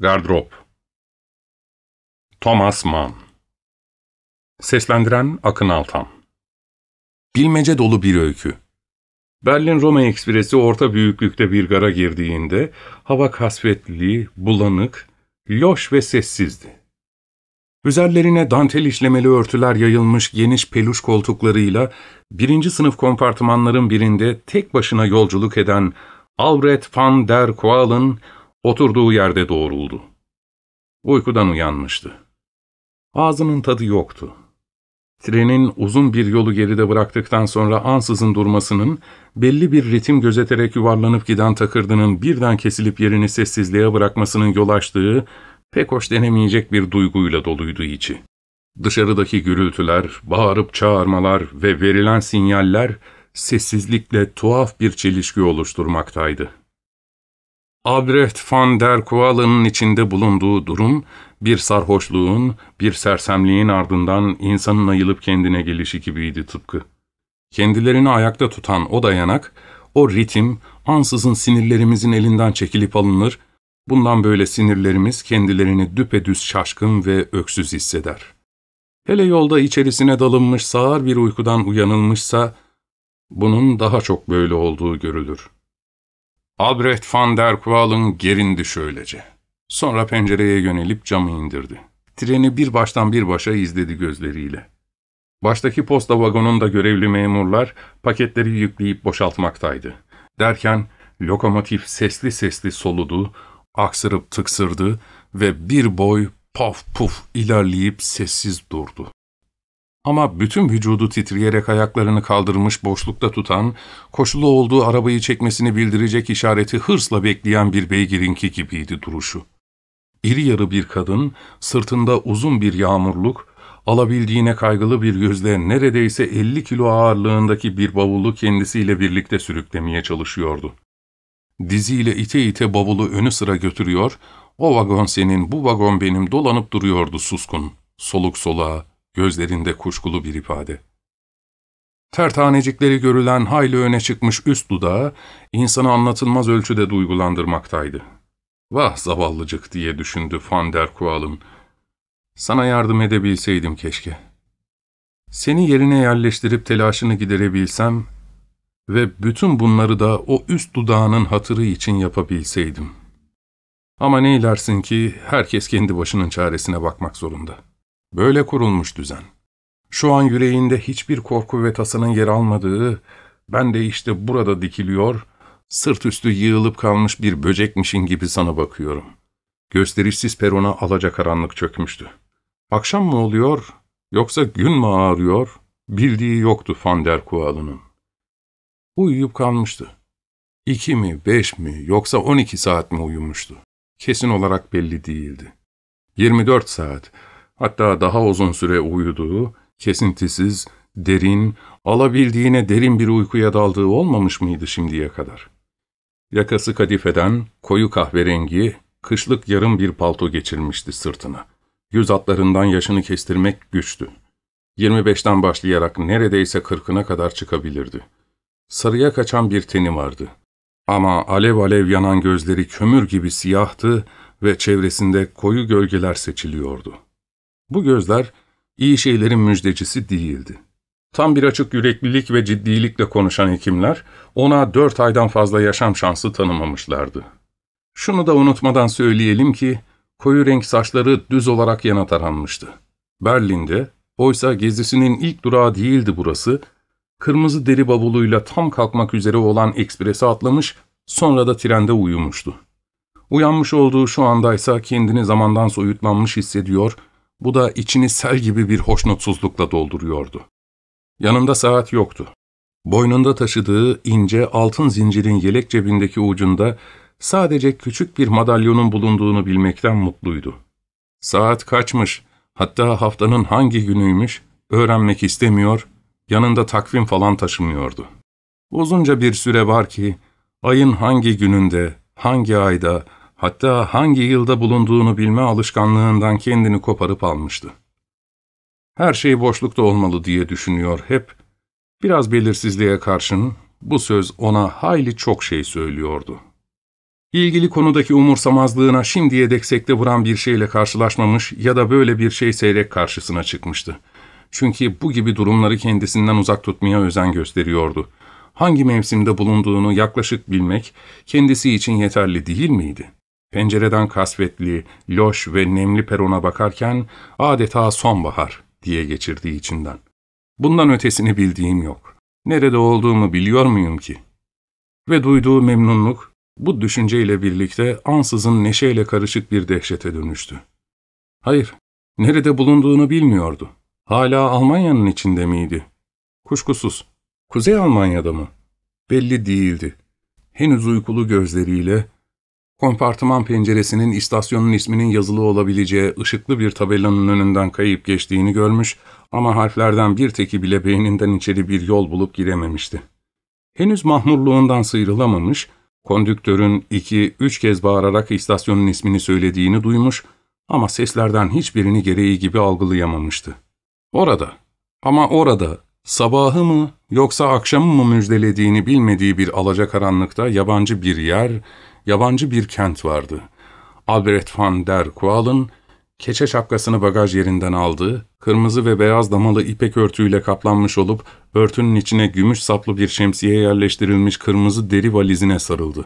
Gardrop Thomas Mann Seslendiren Akın Altan Bilmece dolu bir öykü Berlin-Roma ekspresi orta büyüklükte bir gara girdiğinde hava kasvetli, bulanık, loş ve sessizdi. Üzerlerine dantel işlemeli örtüler yayılmış geniş peluş koltuklarıyla birinci sınıf kompartımanların birinde tek başına yolculuk eden Albrecht van der Koal'ın Oturduğu yerde doğruldu. Uykudan uyanmıştı. Ağzının tadı yoktu. Trenin uzun bir yolu geride bıraktıktan sonra ansızın durmasının, belli bir ritim gözeterek yuvarlanıp giden takırdının birden kesilip yerini sessizliğe bırakmasının yol açtığı, pek hoş denemeyecek bir duyguyla doluydu içi. Dışarıdaki gürültüler, bağırıp çağırmalar ve verilen sinyaller sessizlikle tuhaf bir çelişki oluşturmaktaydı. Albrecht van der Kualen'ın içinde bulunduğu durum, bir sarhoşluğun, bir sersemliğin ardından insanın ayılıp kendine gelişi gibiydi tıpkı. Kendilerini ayakta tutan o dayanak, o ritim, ansızın sinirlerimizin elinden çekilip alınır, bundan böyle sinirlerimiz kendilerini düpedüz şaşkın ve öksüz hisseder. Hele yolda içerisine dalınmış sağır bir uykudan uyanılmışsa, bunun daha çok böyle olduğu görülür.'' Albrecht van der Kwaal'ın gerindi şöylece. Sonra pencereye yönelip camı indirdi. Treni bir baştan bir başa izledi gözleriyle. Baştaki posta vagonunda görevli memurlar paketleri yükleyip boşaltmaktaydı. Derken lokomotif sesli sesli soludu, aksırıp tıksırdı ve bir boy paf puf ilerleyip sessiz durdu. Ama bütün vücudu titreyerek ayaklarını kaldırmış boşlukta tutan, koşulu olduğu arabayı çekmesini bildirecek işareti hırsla bekleyen bir beygirinki gibiydi duruşu. İri yarı bir kadın, sırtında uzun bir yağmurluk, alabildiğine kaygılı bir yüzle neredeyse 50 kilo ağırlığındaki bir bavulu kendisiyle birlikte sürüklemeye çalışıyordu. Diziyle ite ite bavulu önü sıra götürüyor, o vagon senin, bu vagon benim dolanıp duruyordu suskun, soluk soluğa, gözlerinde kuşkulu bir ifade. Tertanecikleri görülen hayli öne çıkmış üst dudağı, insanı anlatılmaz ölçüde duygulandırmaktaydı. ''Vah zavallıcık'' diye düşündü Van der ''Sana yardım edebilseydim keşke. Seni yerine yerleştirip telaşını giderebilsem ve bütün bunları da o üst dudağının hatırı için yapabilseydim. Ama ne ilersin ki herkes kendi başının çaresine bakmak zorunda.'' Böyle kurulmuş düzen. Şu an yüreğinde hiçbir korku ve tasanın yer almadığı, ben de işte burada dikiliyor, sırt üstü yığılıp kalmış bir böcekmişin gibi sana bakıyorum. Gösterişsiz perona alacakaranlık çökmüştü. Akşam mı oluyor, yoksa gün mü ağrıyor, bildiği yoktu Van der Uyuyup kalmıştı. İki mi, beş mi, yoksa on iki saat mi uyumuştu? Kesin olarak belli değildi. Yirmi dört saat, hatta daha uzun süre uyuduğu, kesintisiz, derin, alabildiğine derin bir uykuya daldığı olmamış mıydı şimdiye kadar? Yakası kadifeden, koyu kahverengi, kışlık yarım bir palto geçirmişti sırtına. Yüz atlarından yaşını kestirmek güçtü. 25'ten başlayarak neredeyse 40'ına kadar çıkabilirdi. Sarıya kaçan bir teni vardı. Ama alev alev yanan gözleri kömür gibi siyahtı ve çevresinde koyu gölgeler seçiliyordu. Bu gözler iyi şeylerin müjdecisi değildi. Tam bir açık yüreklilik ve ciddilikle konuşan hekimler ona dört aydan fazla yaşam şansı tanımamışlardı. Şunu da unutmadan söyleyelim ki koyu renk saçları düz olarak yana taranmıştı. Berlin'de, oysa gezisinin ilk durağı değildi burası, kırmızı deri bavuluyla tam kalkmak üzere olan eksprese atlamış, sonra da trende uyumuştu. Uyanmış olduğu şu andaysa kendini zamandan soyutlanmış hissediyor bu da içini sel gibi bir hoşnutsuzlukla dolduruyordu. Yanında saat yoktu. Boynunda taşıdığı ince altın zincirin yelek cebindeki ucunda sadece küçük bir madalyonun bulunduğunu bilmekten mutluydu. Saat kaçmış, hatta haftanın hangi günüymüş öğrenmek istemiyor, yanında takvim falan taşımıyordu. Uzunca bir süre var ki ayın hangi gününde, hangi ayda, hatta hangi yılda bulunduğunu bilme alışkanlığından kendini koparıp almıştı. Her şey boşlukta olmalı diye düşünüyor hep. Biraz belirsizliğe karşın bu söz ona hayli çok şey söylüyordu. İlgili konudaki umursamazlığına şimdiye dek sekte vuran bir şeyle karşılaşmamış ya da böyle bir şey seyrek karşısına çıkmıştı. Çünkü bu gibi durumları kendisinden uzak tutmaya özen gösteriyordu. Hangi mevsimde bulunduğunu yaklaşık bilmek kendisi için yeterli değil miydi? pencereden kasvetli, loş ve nemli perona bakarken adeta sonbahar diye geçirdiği içinden. Bundan ötesini bildiğim yok. Nerede olduğumu biliyor muyum ki? Ve duyduğu memnunluk, bu düşünceyle birlikte ansızın neşeyle karışık bir dehşete dönüştü. Hayır, nerede bulunduğunu bilmiyordu. Hala Almanya'nın içinde miydi? Kuşkusuz. Kuzey Almanya'da mı? Belli değildi. Henüz uykulu gözleriyle Kompartıman penceresinin istasyonun isminin yazılı olabileceği ışıklı bir tabelanın önünden kayıp geçtiğini görmüş ama harflerden bir teki bile beyninden içeri bir yol bulup girememişti. Henüz mahmurluğundan sıyrılamamış, konduktörün iki, üç kez bağırarak istasyonun ismini söylediğini duymuş ama seslerden hiçbirini gereği gibi algılayamamıştı. Orada, ama orada, sabahı mı yoksa akşamı mı müjdelediğini bilmediği bir alacakaranlıkta yabancı bir yer, yabancı bir kent vardı. Albert van der Kual'ın keçe şapkasını bagaj yerinden aldığı, kırmızı ve beyaz damalı ipek örtüyle kaplanmış olup, örtünün içine gümüş saplı bir şemsiye yerleştirilmiş kırmızı deri valizine sarıldı.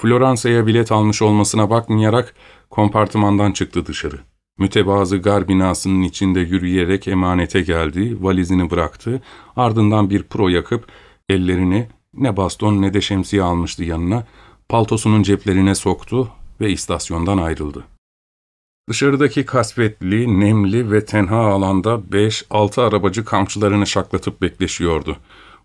Floransa'ya bilet almış olmasına bakmayarak kompartımandan çıktı dışarı. Mütebazı gar binasının içinde yürüyerek emanete geldi, valizini bıraktı, ardından bir pro yakıp ellerini ne baston ne de şemsiye almıştı yanına, paltosunun ceplerine soktu ve istasyondan ayrıldı. Dışarıdaki kasvetli, nemli ve tenha alanda beş, altı arabacı kamçılarını şaklatıp bekleşiyordu.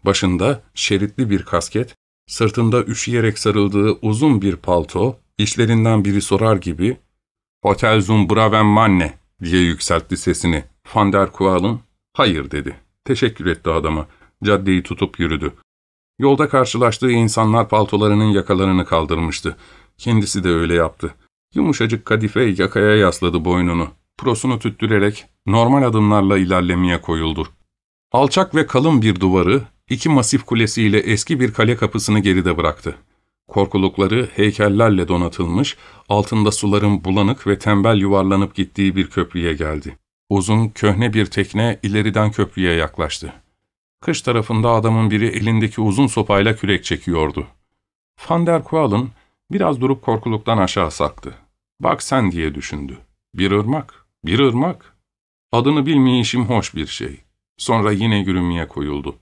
Başında şeritli bir kasket, sırtında üşüyerek sarıldığı uzun bir palto, işlerinden biri sorar gibi ''Hotel zum braven manne'' diye yükseltti sesini. Van der Kual'ın ''Hayır'' dedi. Teşekkür etti adama. Caddeyi tutup yürüdü. Yolda karşılaştığı insanlar paltolarının yakalarını kaldırmıştı. Kendisi de öyle yaptı. Yumuşacık kadife yakaya yasladı boynunu. Prosunu tüttürerek normal adımlarla ilerlemeye koyuldu. Alçak ve kalın bir duvarı, iki masif kulesiyle eski bir kale kapısını geride bıraktı. Korkulukları heykellerle donatılmış, altında suların bulanık ve tembel yuvarlanıp gittiği bir köprüye geldi. Uzun, köhne bir tekne ileriden köprüye yaklaştı. Kış tarafında adamın biri elindeki uzun sopayla kürek çekiyordu. Van der Kual'ın biraz durup korkuluktan aşağı saktı. Bak sen diye düşündü. Bir ırmak, bir ırmak. Adını bilmeyişim hoş bir şey. Sonra yine yürümeye koyuldu.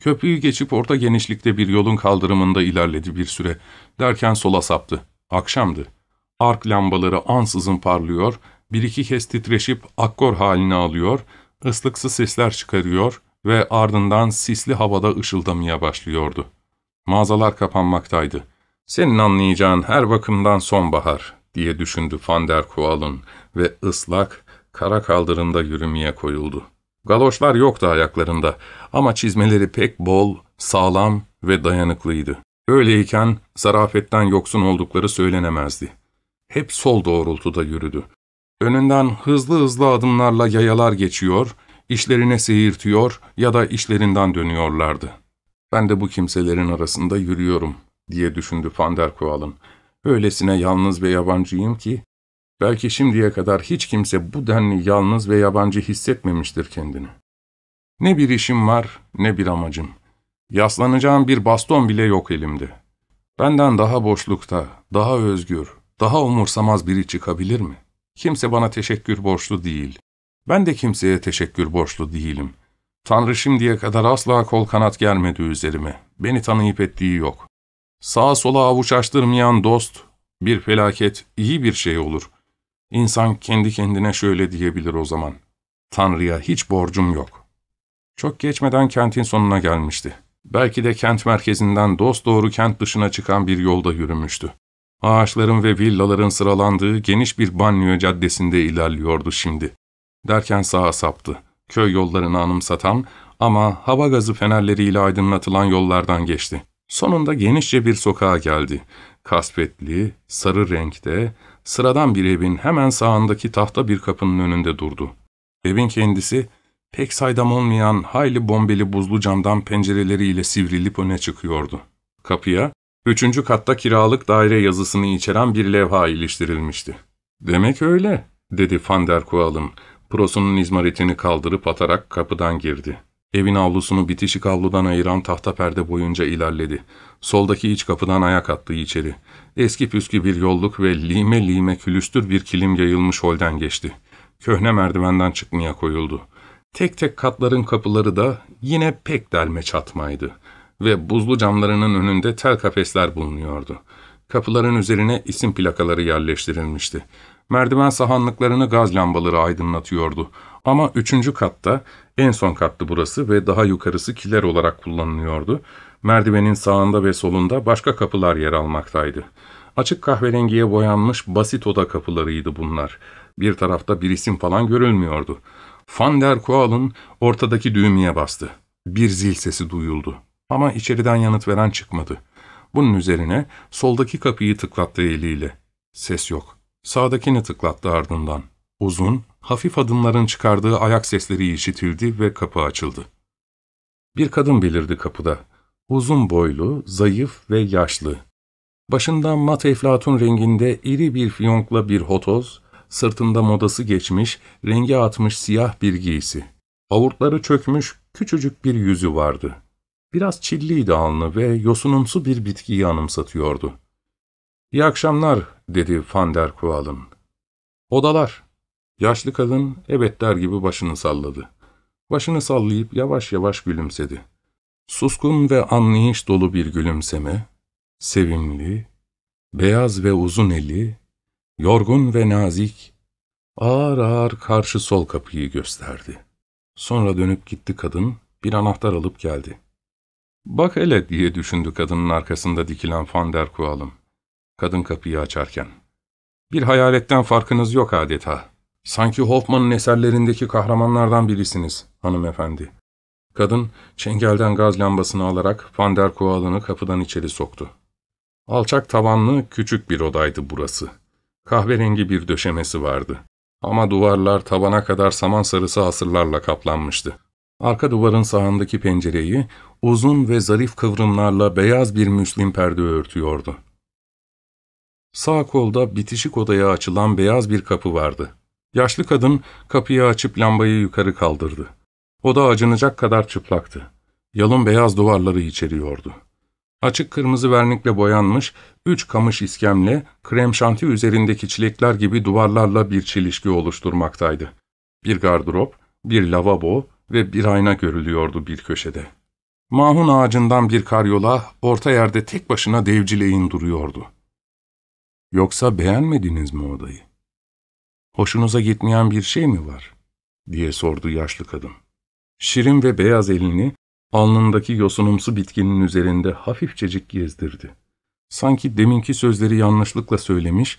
Köprüyü geçip orta genişlikte bir yolun kaldırımında ilerledi bir süre. Derken sola saptı. Akşamdı. Ark lambaları ansızın parlıyor, bir iki kez titreşip akkor halini alıyor, ıslıksız sesler çıkarıyor, ve ardından sisli havada ışıldamaya başlıyordu. Mağazalar kapanmaktaydı. ''Senin anlayacağın her bakımdan sonbahar.'' diye düşündü Van der Kual'ın ve ıslak, kara kaldırımda yürümeye koyuldu. Galoşlar yoktu ayaklarında ama çizmeleri pek bol, sağlam ve dayanıklıydı. Öyleyken zarafetten yoksun oldukları söylenemezdi. Hep sol doğrultuda yürüdü. Önünden hızlı hızlı adımlarla yayalar geçiyor işlerine seyirtiyor ya da işlerinden dönüyorlardı. Ben de bu kimselerin arasında yürüyorum diye düşündü Van der Koal'ın. Öylesine yalnız ve yabancıyım ki, belki şimdiye kadar hiç kimse bu denli yalnız ve yabancı hissetmemiştir kendini. Ne bir işim var, ne bir amacım. Yaslanacağım bir baston bile yok elimde. Benden daha boşlukta, daha özgür, daha umursamaz biri çıkabilir mi? Kimse bana teşekkür borçlu değil. Ben de kimseye teşekkür borçlu değilim. Tanrı şimdiye kadar asla kol kanat gelmedi üzerime. Beni tanıyıp ettiği yok. Sağa sola avuç açtırmayan dost, bir felaket, iyi bir şey olur. İnsan kendi kendine şöyle diyebilir o zaman. Tanrı'ya hiç borcum yok. Çok geçmeden kentin sonuna gelmişti. Belki de kent merkezinden dost doğru kent dışına çıkan bir yolda yürümüştü. Ağaçların ve villaların sıralandığı geniş bir banyo caddesinde ilerliyordu şimdi. Derken sağa saptı. Köy yollarını anımsatan ama hava gazı fenerleriyle aydınlatılan yollardan geçti. Sonunda genişçe bir sokağa geldi. Kasvetli, sarı renkte, sıradan bir evin hemen sağındaki tahta bir kapının önünde durdu. Evin kendisi pek saydam olmayan hayli bombeli buzlu camdan pencereleriyle sivrilip öne çıkıyordu. Kapıya, üçüncü katta kiralık daire yazısını içeren bir levha iliştirilmişti. ''Demek öyle.'' dedi Van der Kual'ın Prosunun izmaritini kaldırıp atarak kapıdan girdi. Evin avlusunu bitişik avludan ayıran tahta perde boyunca ilerledi. Soldaki iç kapıdan ayak attı içeri. Eski püskü bir yolluk ve lime lime külüstür bir kilim yayılmış holden geçti. Köhne merdivenden çıkmaya koyuldu. Tek tek katların kapıları da yine pek delme çatmaydı ve buzlu camlarının önünde tel kafesler bulunuyordu. Kapıların üzerine isim plakaları yerleştirilmişti. Merdiven sahanlıklarını gaz lambaları aydınlatıyordu. Ama üçüncü katta, en son kattı burası ve daha yukarısı kiler olarak kullanılıyordu. Merdivenin sağında ve solunda başka kapılar yer almaktaydı. Açık kahverengiye boyanmış basit oda kapılarıydı bunlar. Bir tarafta bir isim falan görülmüyordu. Van der Koal'ın ortadaki düğmeye bastı. Bir zil sesi duyuldu. Ama içeriden yanıt veren çıkmadı. Bunun üzerine soldaki kapıyı tıklattı eliyle. Ses yok. Sağdakini tıklattı ardından. Uzun, hafif adımların çıkardığı ayak sesleri işitildi ve kapı açıldı. Bir kadın belirdi kapıda. Uzun boylu, zayıf ve yaşlı. Başından mat eflatun renginde iri bir fiyonkla bir hotoz, sırtında modası geçmiş, rengi atmış siyah bir giysi. Avurtları çökmüş, küçücük bir yüzü vardı. Biraz çilliydi alnı ve yosunumsu bir bitkiyi anımsatıyordu. ''İyi akşamlar, dedi Van der Kual'ın. Odalar. Yaşlı kadın evet der gibi başını salladı. Başını sallayıp yavaş yavaş gülümsedi. Suskun ve anlayış dolu bir gülümseme, sevimli, beyaz ve uzun eli, yorgun ve nazik, ağır ağır karşı sol kapıyı gösterdi. Sonra dönüp gitti kadın, bir anahtar alıp geldi. Bak hele diye düşündü kadının arkasında dikilen Van Kual'ım. Kadın kapıyı açarken. Bir hayaletten farkınız yok adeta. Sanki Hoffman'ın eserlerindeki kahramanlardan birisiniz hanımefendi. Kadın çengelden gaz lambasını alarak Van der kapıdan içeri soktu. Alçak tavanlı küçük bir odaydı burası. Kahverengi bir döşemesi vardı. Ama duvarlar tabana kadar saman sarısı asırlarla kaplanmıştı. Arka duvarın sağındaki pencereyi uzun ve zarif kıvrımlarla beyaz bir müslim perde örtüyordu. Sağ kolda bitişik odaya açılan beyaz bir kapı vardı. Yaşlı kadın kapıyı açıp lambayı yukarı kaldırdı. Oda acınacak kadar çıplaktı. Yalın beyaz duvarları içeriyordu. Açık kırmızı vernikle boyanmış, üç kamış iskemle, krem şanti üzerindeki çilekler gibi duvarlarla bir çelişki oluşturmaktaydı. Bir gardırop, bir lavabo ve bir ayna görülüyordu bir köşede. Mahun ağacından bir karyola, orta yerde tek başına devcileğin duruyordu. Yoksa beğenmediniz mi odayı? Hoşunuza gitmeyen bir şey mi var? diye sordu yaşlı kadın. Şirin ve beyaz elini alnındaki yosunumsu bitkinin üzerinde hafifçecik gezdirdi. Sanki deminki sözleri yanlışlıkla söylemiş,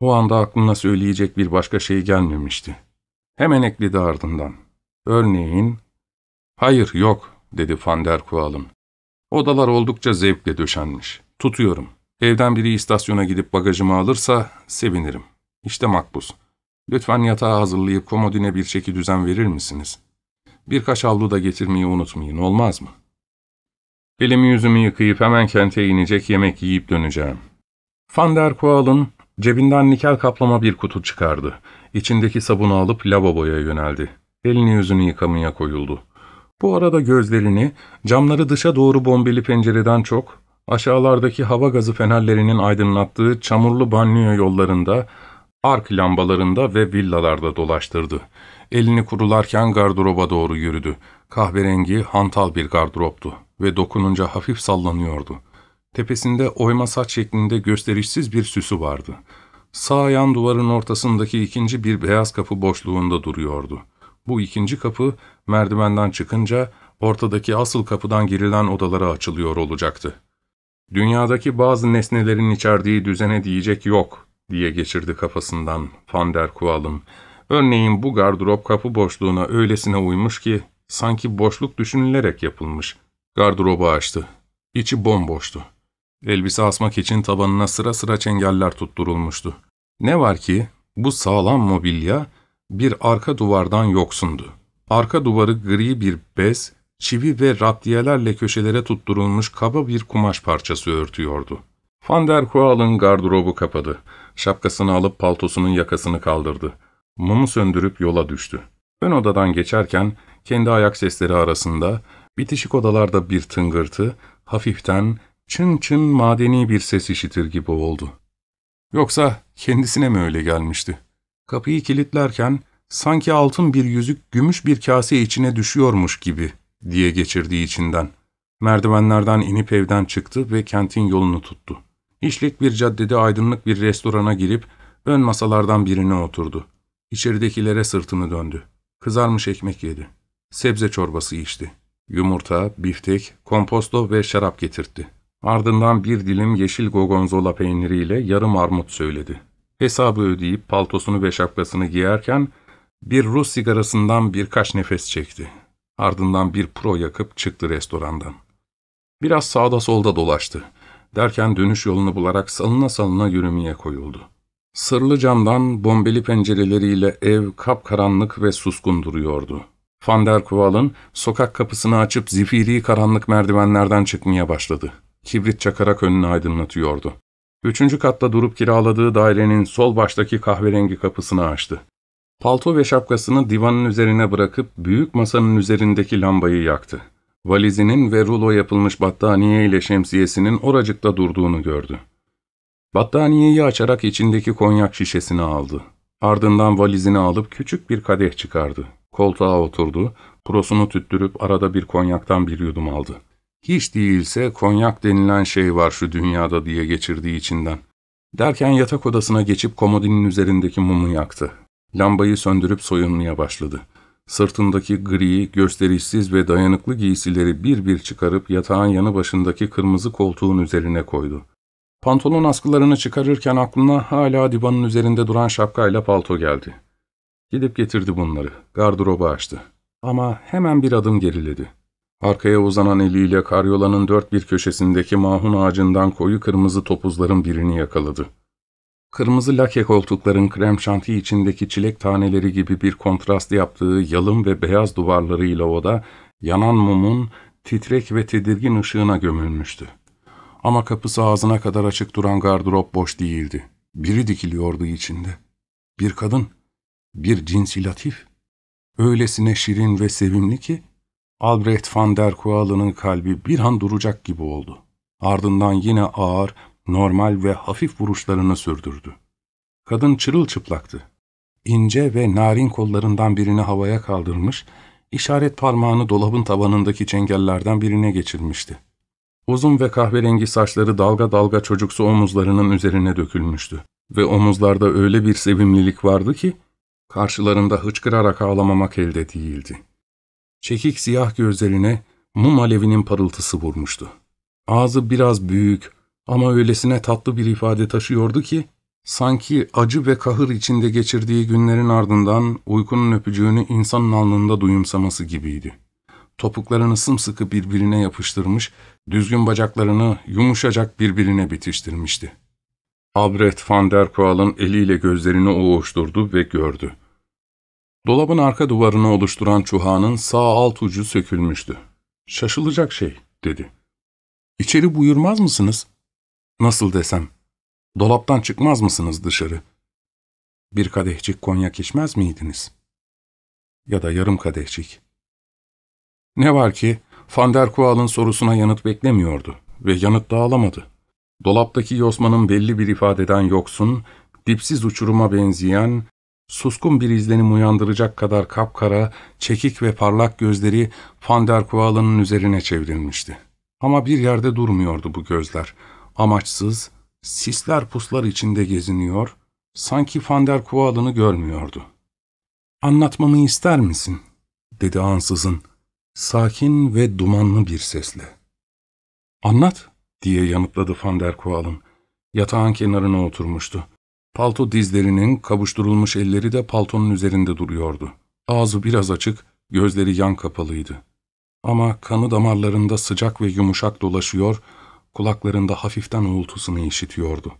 o anda aklına söyleyecek bir başka şey gelmemişti. Hemen ekledi ardından. Örneğin, ''Hayır, yok.'' dedi Van der ''Odalar oldukça zevkle döşenmiş. Tutuyorum. Evden biri istasyona gidip bagajımı alırsa sevinirim. İşte makbuz. Lütfen yatağı hazırlayıp komodine bir çeki düzen verir misiniz? Birkaç havlu da getirmeyi unutmayın, olmaz mı? Elimi yüzümü yıkayıp hemen kente inecek yemek yiyip döneceğim. Van der Koal'ın cebinden nikel kaplama bir kutu çıkardı. İçindeki sabunu alıp lavaboya yöneldi. Elini yüzünü yıkamaya koyuldu. Bu arada gözlerini, camları dışa doğru bombeli pencereden çok, aşağılardaki hava gazı fenerlerinin aydınlattığı çamurlu banyo yollarında, ark lambalarında ve villalarda dolaştırdı. Elini kurularken gardıroba doğru yürüdü. Kahverengi, hantal bir gardıroptu ve dokununca hafif sallanıyordu. Tepesinde oyma saç şeklinde gösterişsiz bir süsü vardı. Sağ yan duvarın ortasındaki ikinci bir beyaz kapı boşluğunda duruyordu. Bu ikinci kapı merdivenden çıkınca ortadaki asıl kapıdan girilen odalara açılıyor olacaktı. Dünyadaki bazı nesnelerin içerdiği düzene diyecek yok diye geçirdi kafasından Van der Kual'ın. Örneğin bu gardırop kapı boşluğuna öylesine uymuş ki sanki boşluk düşünülerek yapılmış. Gardırobu açtı. İçi bomboştu. Elbise asmak için tabanına sıra sıra çengeller tutturulmuştu. Ne var ki bu sağlam mobilya bir arka duvardan yoksundu. Arka duvarı gri bir bez, çivi ve raptiyelerle köşelere tutturulmuş kaba bir kumaş parçası örtüyordu. Van der Koal'ın gardırobu kapadı. Şapkasını alıp paltosunun yakasını kaldırdı. Mumu söndürüp yola düştü. Ön odadan geçerken kendi ayak sesleri arasında bitişik odalarda bir tıngırtı, hafiften çın çın madeni bir ses işitir gibi oldu. Yoksa kendisine mi öyle gelmişti? Kapıyı kilitlerken sanki altın bir yüzük gümüş bir kase içine düşüyormuş gibi diye geçirdiği içinden. Merdivenlerden inip evden çıktı ve kentin yolunu tuttu. İşlek bir caddede aydınlık bir restorana girip ön masalardan birine oturdu. İçeridekilere sırtını döndü. Kızarmış ekmek yedi. Sebze çorbası içti. Yumurta, biftek, komposto ve şarap getirtti. Ardından bir dilim yeşil gogonzola peyniriyle yarım armut söyledi. Hesabı ödeyip paltosunu ve şapkasını giyerken bir Rus sigarasından birkaç nefes çekti. Ardından bir pro yakıp çıktı restorandan. Biraz sağda solda dolaştı. Derken dönüş yolunu bularak salına salına yürümeye koyuldu. Sırlı camdan bombeli pencereleriyle ev kapkaranlık ve suskun duruyordu. Van Kuval'ın sokak kapısını açıp zifiri karanlık merdivenlerden çıkmaya başladı. Kibrit çakarak önünü aydınlatıyordu. Üçüncü katta durup kiraladığı dairenin sol baştaki kahverengi kapısını açtı. Palto ve şapkasını divanın üzerine bırakıp büyük masanın üzerindeki lambayı yaktı. Valizinin ve rulo yapılmış battaniye ile şemsiyesinin oracıkta durduğunu gördü. Battaniyeyi açarak içindeki konyak şişesini aldı. Ardından valizini alıp küçük bir kadeh çıkardı. Koltuğa oturdu, prosunu tüttürüp arada bir konyaktan bir yudum aldı. Hiç değilse konyak denilen şey var şu dünyada diye geçirdiği içinden. Derken yatak odasına geçip komodinin üzerindeki mumu yaktı. Lambayı söndürüp soyunmaya başladı. Sırtındaki gri, gösterişsiz ve dayanıklı giysileri bir bir çıkarıp yatağın yanı başındaki kırmızı koltuğun üzerine koydu. Pantolon askılarını çıkarırken aklına hala divanın üzerinde duran şapkayla palto geldi. Gidip getirdi bunları, gardıroba açtı. Ama hemen bir adım geriledi. Arkaya uzanan eliyle karyolanın dört bir köşesindeki mahun ağacından koyu kırmızı topuzların birini yakaladı. Kırmızı lake koltukların krem şanti içindeki çilek taneleri gibi bir kontrast yaptığı yalın ve beyaz duvarlarıyla oda, yanan mumun titrek ve tedirgin ışığına gömülmüştü. Ama kapısı ağzına kadar açık duran gardırop boş değildi. Biri dikiliyordu içinde. Bir kadın, bir cinsi latif. Öylesine şirin ve sevimli ki, Albrecht van der Kualen'ın kalbi bir an duracak gibi oldu. Ardından yine ağır, normal ve hafif vuruşlarını sürdürdü. Kadın çırılçıplaktı. İnce ve narin kollarından birini havaya kaldırmış, işaret parmağını dolabın tabanındaki çengellerden birine geçirmişti. Uzun ve kahverengi saçları dalga dalga çocuksu omuzlarının üzerine dökülmüştü ve omuzlarda öyle bir sevimlilik vardı ki, karşılarında hıçkırarak ağlamamak elde değildi. Çekik siyah gözlerine mum alevinin parıltısı vurmuştu. Ağzı biraz büyük, ama öylesine tatlı bir ifade taşıyordu ki, sanki acı ve kahır içinde geçirdiği günlerin ardından uykunun öpücüğünü insanın alnında duyumsaması gibiydi. Topuklarını sımsıkı birbirine yapıştırmış, düzgün bacaklarını yumuşacak birbirine bitiştirmişti. Albrecht van der Koal'ın eliyle gözlerini oğuşturdu ve gördü. Dolabın arka duvarını oluşturan çuhanın sağ alt ucu sökülmüştü. ''Şaşılacak şey.'' dedi. ''İçeri buyurmaz mısınız?'' Nasıl desem, dolaptan çıkmaz mısınız dışarı? Bir kadehçik konyak içmez miydiniz? Ya da yarım kadehçik. Ne var ki, Van der Kual'ın sorusuna yanıt beklemiyordu ve yanıt da alamadı. Dolaptaki yosmanın belli bir ifadeden yoksun, dipsiz uçuruma benzeyen, suskun bir izlenim uyandıracak kadar kapkara, çekik ve parlak gözleri Van der Kual'ın üzerine çevrilmişti. Ama bir yerde durmuyordu bu gözler amaçsız, sisler puslar içinde geziniyor, sanki Van der görmüyordu. ''Anlatmamı ister misin?'' dedi ansızın, sakin ve dumanlı bir sesle. ''Anlat.'' diye yanıtladı Van der Yatağın kenarına oturmuştu. Palto dizlerinin, kavuşturulmuş elleri de paltonun üzerinde duruyordu. Ağzı biraz açık, gözleri yan kapalıydı. Ama kanı damarlarında sıcak ve yumuşak dolaşıyor, kulaklarında hafiften uğultusunu işitiyordu.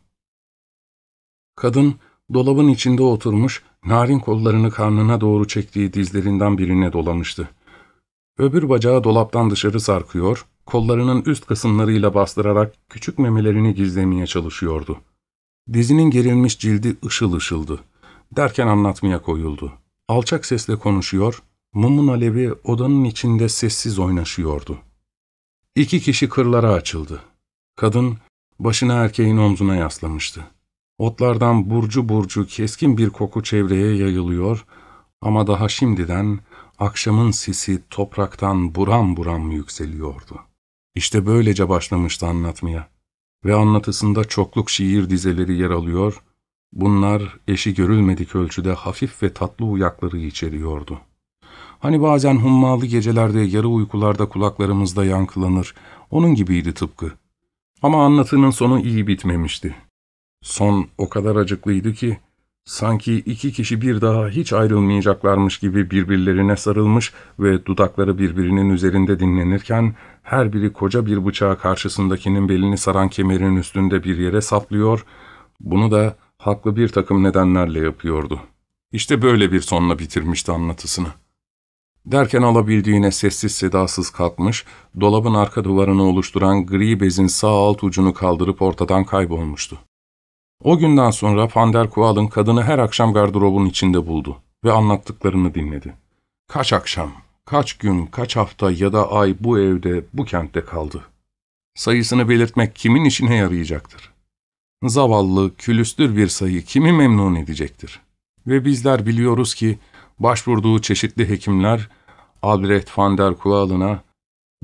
Kadın, dolabın içinde oturmuş, narin kollarını karnına doğru çektiği dizlerinden birine dolamıştı. Öbür bacağı dolaptan dışarı sarkıyor, kollarının üst kısımlarıyla bastırarak küçük memelerini gizlemeye çalışıyordu. Dizinin gerilmiş cildi ışıl ışıldı. Derken anlatmaya koyuldu. Alçak sesle konuşuyor, mumun alevi odanın içinde sessiz oynaşıyordu. İki kişi kırlara açıldı. Kadın başını erkeğin omzuna yaslamıştı. Otlardan burcu burcu keskin bir koku çevreye yayılıyor ama daha şimdiden akşamın sisi topraktan buram buram yükseliyordu. İşte böylece başlamıştı anlatmaya ve anlatısında çokluk şiir dizeleri yer alıyor, bunlar eşi görülmedik ölçüde hafif ve tatlı uyakları içeriyordu. Hani bazen hummalı gecelerde yarı uykularda kulaklarımızda yankılanır, onun gibiydi tıpkı.'' Ama anlatının sonu iyi bitmemişti. Son o kadar acıklıydı ki, sanki iki kişi bir daha hiç ayrılmayacaklarmış gibi birbirlerine sarılmış ve dudakları birbirinin üzerinde dinlenirken, her biri koca bir bıçağı karşısındakinin belini saran kemerin üstünde bir yere saplıyor, bunu da haklı bir takım nedenlerle yapıyordu. İşte böyle bir sonla bitirmişti anlatısını.'' Derken alabildiğine sessiz sedasız kalkmış, dolabın arka duvarını oluşturan gri bezin sağ alt ucunu kaldırıp ortadan kaybolmuştu. O günden sonra Van Kual'ın kadını her akşam gardırobun içinde buldu ve anlattıklarını dinledi. Kaç akşam, kaç gün, kaç hafta ya da ay bu evde, bu kentte kaldı. Sayısını belirtmek kimin işine yarayacaktır? Zavallı, külüstür bir sayı kimi memnun edecektir? Ve bizler biliyoruz ki başvurduğu çeşitli hekimler Albrecht van der Kulaal'ına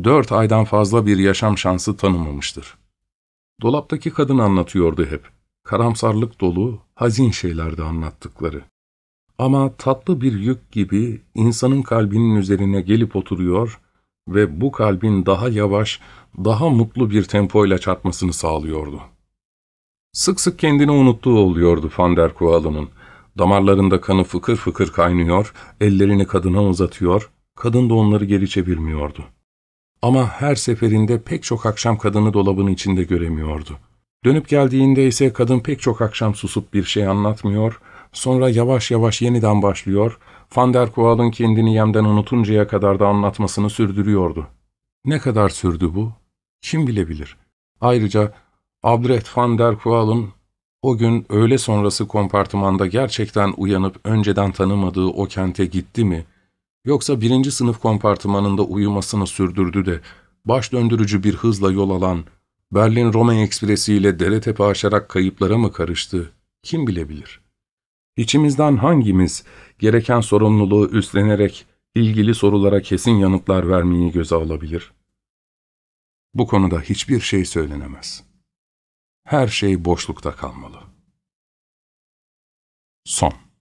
dört aydan fazla bir yaşam şansı tanımamıştır. Dolaptaki kadın anlatıyordu hep. Karamsarlık dolu, hazin şeylerdi anlattıkları. Ama tatlı bir yük gibi insanın kalbinin üzerine gelip oturuyor ve bu kalbin daha yavaş, daha mutlu bir tempoyla çarpmasını sağlıyordu. Sık sık kendini unuttuğu oluyordu Fander Kualı'nın. Damarlarında kanı fıkır fıkır kaynıyor, ellerini kadına uzatıyor, Kadın da onları geri çevirmiyordu. Ama her seferinde pek çok akşam kadını dolabın içinde göremiyordu. Dönüp geldiğinde ise kadın pek çok akşam susup bir şey anlatmıyor, sonra yavaş yavaş yeniden başlıyor, Van der Koal'ın kendini yemden unutuncaya kadar da anlatmasını sürdürüyordu. Ne kadar sürdü bu? Kim bilebilir. Ayrıca Abdret van der Koal'ın o gün öğle sonrası kompartımanda gerçekten uyanıp önceden tanımadığı o kente gitti mi, Yoksa birinci sınıf kompartımanında uyumasını sürdürdü de baş döndürücü bir hızla yol alan Berlin-Roma ekspresi ile dere tepe aşarak kayıplara mı karıştı kim bilebilir? İçimizden hangimiz gereken sorumluluğu üstlenerek ilgili sorulara kesin yanıtlar vermeyi göze alabilir? Bu konuda hiçbir şey söylenemez. Her şey boşlukta kalmalı. Son